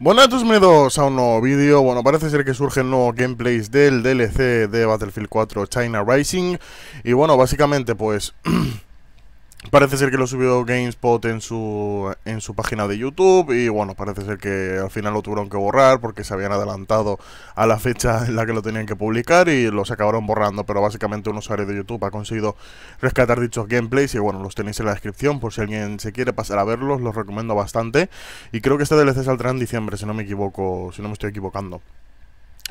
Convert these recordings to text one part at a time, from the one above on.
Buenas tus bienvenidos a un nuevo vídeo, bueno parece ser que surgen nuevos gameplays del DLC de Battlefield 4 China Rising Y bueno básicamente pues Parece ser que lo subió GameSpot en su, en su página de YouTube y bueno, parece ser que al final lo tuvieron que borrar porque se habían adelantado a la fecha en la que lo tenían que publicar y los acabaron borrando, pero básicamente un usuario de YouTube ha conseguido rescatar dichos gameplays y bueno, los tenéis en la descripción por si alguien se quiere pasar a verlos, los recomiendo bastante y creo que este DLC saldrá en diciembre, si no me equivoco, si no me estoy equivocando.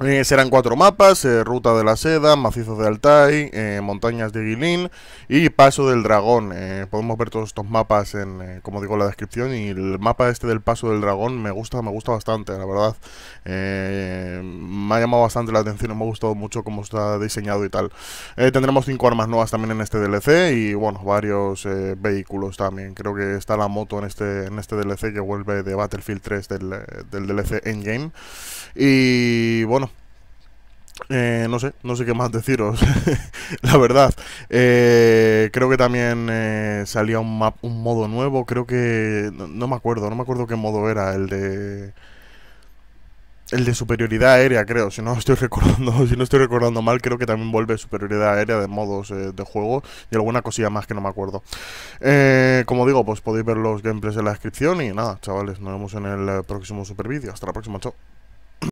Eh, serán cuatro mapas, eh, Ruta de la Seda, Macizos de Altai, eh, Montañas de Guilin y Paso del Dragón. podemos ver todos estos mapas en, como digo, la descripción y el mapa este del Paso del Dragón me gusta, me gusta bastante, la verdad. me ha llamado bastante la atención, me ha gustado mucho cómo está diseñado y tal. tendremos cinco armas nuevas también en este DLC y, bueno, varios vehículos también. Creo que está la moto en este, en este DLC que vuelve de Battlefield 3 del, del DLC Endgame. Y, bueno, eh, no sé, no sé qué más deciros, la verdad. Eh, creo que también eh, salía un, modo nuevo, creo que... No, me acuerdo, no me acuerdo qué modo era, el de... El de superioridad aérea, creo, si no estoy recordando, si no estoy recordando mal, creo que también vuelve superioridad aérea de modos de juego y alguna cosilla más que no me acuerdo. como digo, pues podéis ver los gameplays en la descripción y nada, chavales, nos vemos en el próximo super vídeo. Hasta la próxima, chao.